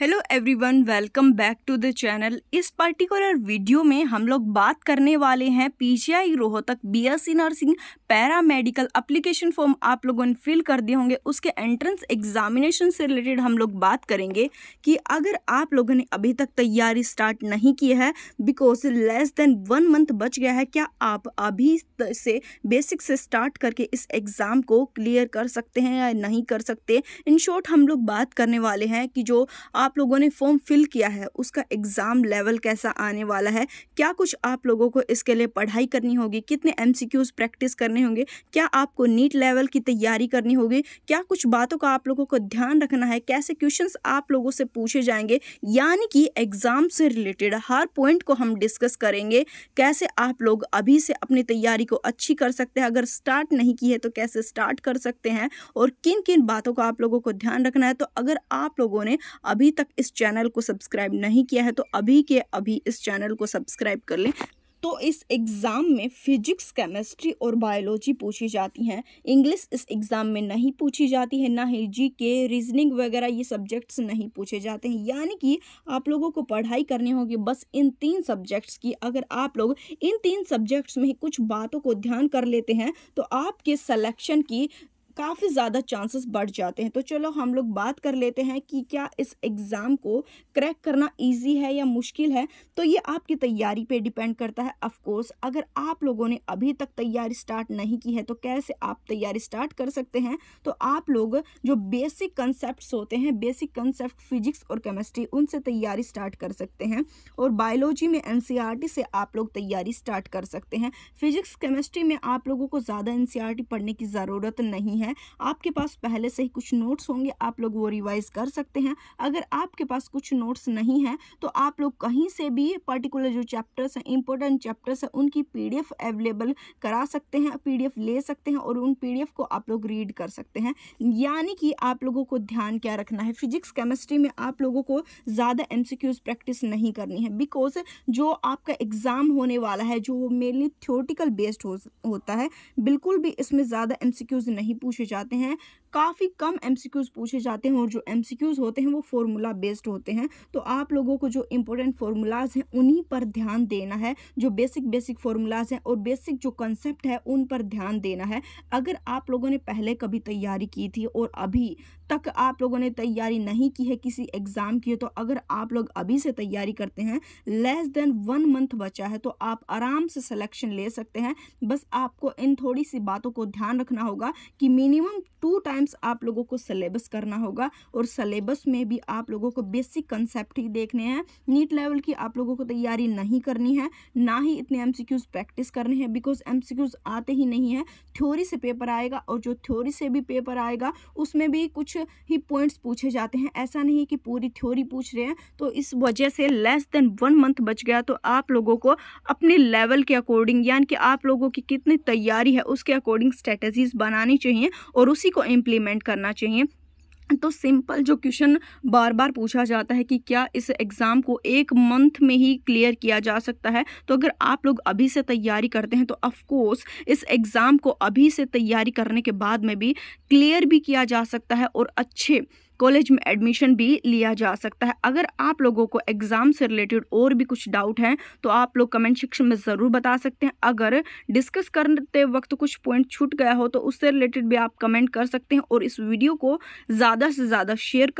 hello everyone welcome back to the channel इस particular video में हम लोग बात करने वाले हैं PGI Rohtak BSc nursing para medical application form आप लोगों ने फिल कर दिए होंगे उसके एंट्रेंस एग्जामिनेशन से रिलेटेड हम लोग बात करेंगे कि अगर आप लोगों ने अभी तक तैयारी स्टार्ट नहीं की है because less than one month बच गया है क्या आप अभी से बेसिक से स्टार्ट करके इस एग्ज़ाम को क्लियर कर सकते हैं या नहीं कर सकते इन शॉर्ट हम लोग बात करने वाले हैं कि जो आप आप लोगों ने फॉर्म फिल किया है उसका एग्ज़ाम लेवल कैसा आने वाला है क्या कुछ आप लोगों को इसके लिए पढ़ाई करनी होगी कितने एम प्रैक्टिस करने होंगे क्या आपको नीट लेवल की तैयारी करनी होगी क्या कुछ बातों का आप लोगों को ध्यान रखना है कैसे क्वेश्चन आप लोगों से पूछे जाएंगे यानी कि एग्ज़ाम से रिलेटेड हर पॉइंट को हम डिस्कस करेंगे कैसे आप लोग अभी से अपनी तैयारी को अच्छी कर सकते हैं अगर स्टार्ट नहीं की है तो कैसे स्टार्ट कर सकते हैं और किन किन बातों का आप लोगों को ध्यान रखना है तो अगर आप लोगों ने अभी तक इस चैनल को सब्सक्राइब नहीं किया है तो अभी के अभी इस चैनल को सब्सक्राइब कर लें तो इस एग्ज़ाम में फिजिक्स केमिस्ट्री और बायोलॉजी पूछी जाती हैं इंग्लिश इस एग्ज़ाम में नहीं पूछी जाती है ना ही जी के रीजनिंग वगैरह ये सब्जेक्ट्स नहीं पूछे जाते हैं यानी कि आप लोगों को पढ़ाई करनी होगी बस इन तीन सब्जेक्ट्स की अगर आप लोग इन तीन सब्जेक्ट्स में कुछ बातों को ध्यान कर लेते हैं तो आपके सलेक्शन की काफ़ी ज़्यादा चांसेस बढ़ जाते हैं तो चलो हम लोग बात कर लेते हैं कि क्या इस एग्ज़ाम को क्रैक करना ईजी है या मुश्किल है तो ये आपकी तैयारी पे डिपेंड करता है ऑफ़ अगर आप लोगों ने अभी तक तैयारी स्टार्ट नहीं की है तो कैसे आप तैयारी स्टार्ट कर सकते हैं तो आप लोग जो बेसिक कंसेप्ट होते हैं बेसिक कंसेप्ट फिजिक्स और केमिस्ट्री उनसे तैयारी स्टार्ट कर सकते हैं और बायोलॉजी में एन e से आप लोग तैयारी स्टार्ट कर सकते हैं फिजिक्स केमिस्ट्री में आप लोगों को ज़्यादा एन e पढ़ने की ज़रूरत नहीं है है आपके पास पहले से ही कुछ नोट्स होंगे आप लोग वो रिवाइज कर सकते हैं अगर आपके पास कुछ नोट्स नहीं है तो आप लोग कहीं से भी पर्टिकुलर जो चैप्टर्स हैं इंपॉर्टेंट चैप्टर्स हैं उनकी पीडीएफ अवेलेबल करा सकते हैं पीडीएफ ले सकते हैं और उन पी को आप लोग रीड कर सकते हैं यानी कि आप लोगों को ध्यान क्या रखना है फिजिक्स केमिस्ट्री में आप लोगों को ज़्यादा एम प्रैक्टिस नहीं करनी है बिकॉज जो आपका एग्ज़ाम होने वाला है जो मेनली थ्योरेटिकल बेस्ड हो, होता है बिल्कुल भी इसमें ज़्यादा एम नहीं पूछ पूछे जाते हैं काफ़ी कम एम पूछे जाते हैं और जो एम होते हैं वो फार्मूला बेस्ड होते हैं तो आप लोगों को जो इम्पोर्टेंट फार्मूलाज हैं उन्हीं पर ध्यान देना है जो बेसिक बेसिक फार्मूलाज हैं और बेसिक जो कंसेप्ट है उन पर ध्यान देना है अगर आप लोगों ने पहले कभी तैयारी की थी और अभी तक आप लोगों ने तैयारी नहीं की है किसी एग्ज़ाम की तो अगर आप लोग अभी से तैयारी करते हैं लेस देन वन मंथ बचा है तो आप आराम से सलेक्शन ले सकते हैं बस आपको इन थोड़ी सी बातों को ध्यान रखना होगा कि मिनिमम टू टाइम्स आप लोगों को सलेबस करना होगा और सलेबस में भी आप लोगों को बेसिक कंसेप्ट ही देखने हैं नीट लेवल की आप लोगों को तैयारी नहीं करनी है ना ही इतने एम प्रैक्टिस करने हैं बिकॉज एम आते ही नहीं है थ्योरी से पेपर आएगा और जो थ्योरी से भी पेपर आएगा उसमें भी कुछ ही पॉइंट्स पूछे जाते हैं ऐसा नहीं कि पूरी थ्योरी पूछ रहे हैं तो इस वजह से लेस देन वन मंथ बच गया तो आप लोगों को अपने लेवल के अकॉर्डिंग यानी कि आप लोगों की कितनी तैयारी है उसके अकॉर्डिंग स्ट्रेटजीज बनानी चाहिए और उसी को इम्प्लीमेंट करना चाहिए तो सिंपल जो क्वेश्चन बार बार पूछा जाता है कि क्या इस एग्ज़ाम को एक मंथ में ही क्लियर किया जा सकता है तो अगर आप लोग अभी से तैयारी करते हैं तो ऑफ़ कोर्स इस एग्ज़ाम को अभी से तैयारी करने के बाद में भी क्लियर भी किया जा सकता है और अच्छे कॉलेज में एडमिशन भी लिया जा सकता है अगर आप लोगों को एग्ज़ाम से रिलेटेड और भी कुछ डाउट हैं तो आप लोग कमेंट सेक्शन में ज़रूर बता सकते हैं अगर डिस्कस करते वक्त कुछ पॉइंट छूट गया हो तो उससे रिलेटेड भी आप कमेंट कर सकते हैं और इस वीडियो को ज़्यादा से ज़्यादा शेयर कर